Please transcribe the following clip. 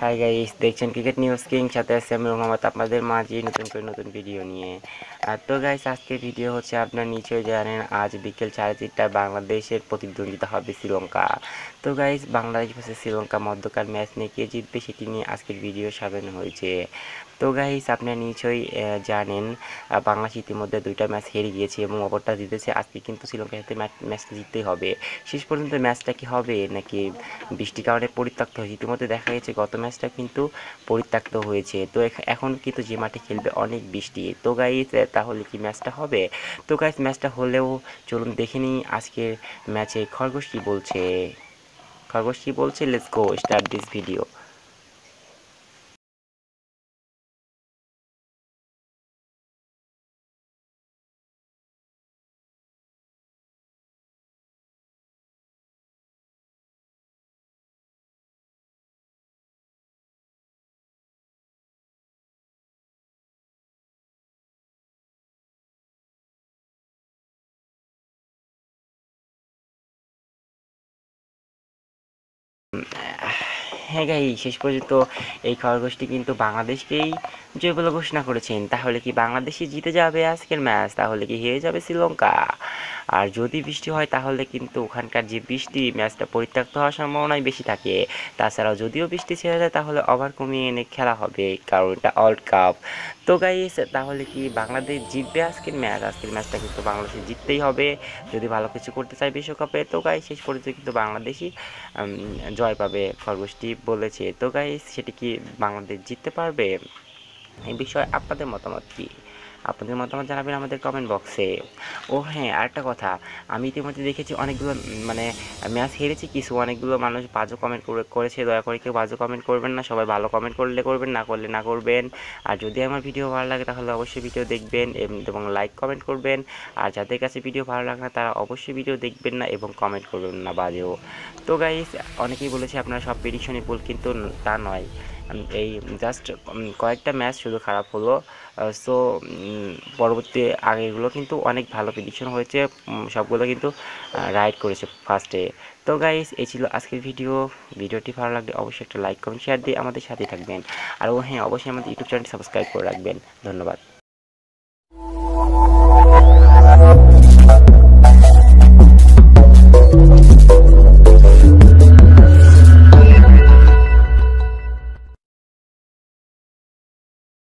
high guys দেখছেন cricket news king সাথে আছে আমি মোহাম্মদ আপনাদের মাঝে নতুন করে নতুন ভিডিও নিয়ে আর তো গাইস আজকে ভিডিও হচ্ছে আপনার নিশ্চয়ই জানেন আজ বিকেল সাড়ে চারটায় বাংলাদেশের প্রতিদ্বন্দ্বিতা হবে শ্রীলঙ্কা তো গাইস বাংলাদেশ ভাষা শ্রীলঙ্কা মধ্যকার ম্যাচ নিয়ে কে জিতবে সেটি নিয়ে আজকের ভিডিও সাজানো হয়েছে তো গাইস আপনার নিশ্চয়ই জানেন বাংলাদেশ ইতিমধ্যে দুইটা ম্যাচ হেরে গিয়েছে এবং অপরটা জিতেছে আজকে কিন্তু শ্রীলঙ্কার সাথে ম্যাচটা জিততেই হবে শেষ পর্যন্ত ম্যাচটা কি হবে নাকি বৃষ্টির কারণে পরিত্যক্ত হয়েছে ইতিমধ্যে দেখা গেছে গত ম্যাচটা কিন্তু পরিত্যক্ত হয়েছে তো এখন কিন্তু যে মাঠে খেলবে অনেক বৃষ্টি তো গাইজ তাহলে কি ম্যাচটা হবে তো গাইজ ম্যাচটা হলেও চলুন দেখে নিই আজকের ম্যাচে খরগোশ কী বলছে খরগোশ কী বলছে let's go start this video হ্যাঁ গাই শেষ পর্যন্ত এই খরগোশটি কিন্তু বাংলাদেশকেই বলে ঘোষণা করেছেন তাহলে কি বাংলাদেশই জিতে যাবে আজকের ম্যাচ তাহলে কি হেরে যাবে শ্রীলঙ্কা আর যদি বৃষ্টি হয় তাহলে কিন্তু ওখানকার যে বৃষ্টি ম্যাচটা পরিত্যক্ত হওয়ার সম্ভাবনাই বেশি থাকে তাছাড়াও যদিও বৃষ্টি ছেড়ে যায় তাহলে ওভার কমিয়ে এনে খেলা হবে কারণ এটা ওয়ার্ল্ড কাপ তো গাইস তাহলে কি বাংলাদেশ জিতবে আজকের ম্যাচ আজকের ম্যাচটা কিন্তু বাংলাদেশে জিততেই হবে যদি ভালো কিছু করতে চায় বিশ্বকাপে তো গাই শেষ পর্যন্ত কিন্তু বাংলাদেশই জয় পাবে খরগোষ্ঠী বলেছে তো গাই সেটি কি বাংলাদেশ জিততে পারবে এই বিষয়ে আপনাদের মতামত কী আপনাদের মতামত জানাবেন আমাদের কমেন্ট বক্সে ও হ্যাঁ আরেকটা কথা আমি ইতিমধ্যে দেখেছি অনেকগুলো মানে ম্যাচ হেরেছি কিছু অনেকগুলো মানুষ বাজে কমেন্ট করেছে দয়া করে কেউ বাজে কমেন্ট করবেন না সবাই ভালো কমেন্ট করলে করবেন না করলে না করবেন আর যদি আমার ভিডিও ভালো লাগে তাহলে অবশ্যই ভিডিও দেখবেন এবং লাইক কমেন্ট করবেন আর যাদের কাছে ভিডিও ভালো লাগে না তারা অবশ্যই ভিডিও দেখবেন না এবং কমেন্ট করবেন না বাজেও তো গাইস অনেকেই বলেছে আপনারা সব প্রেডিকশনই ভুল কিন্তু তা নয় এই জাস্ট কয়েকটা ম্যাচ শুধু খারাপ হলো সো পরবর্তী আগেগুলো কিন্তু অনেক ভালো প্রিডিকশন হয়েছে সবগুলো কিন্তু রাইড করেছে ফার্স্টে তো গাইস এই ছিল আজকের ভিডিও ভিডিওটি ভালো লাগলে অবশ্যই একটা লাইক কমেন্ট শেয়ার দিয়ে আমাদের সাথে থাকবেন আর ও হ্যাঁ অবশ্যই আমাদের ইউটিউব চ্যানেলটি সাবস্ক্রাইব করে রাখবেন ধন্যবাদ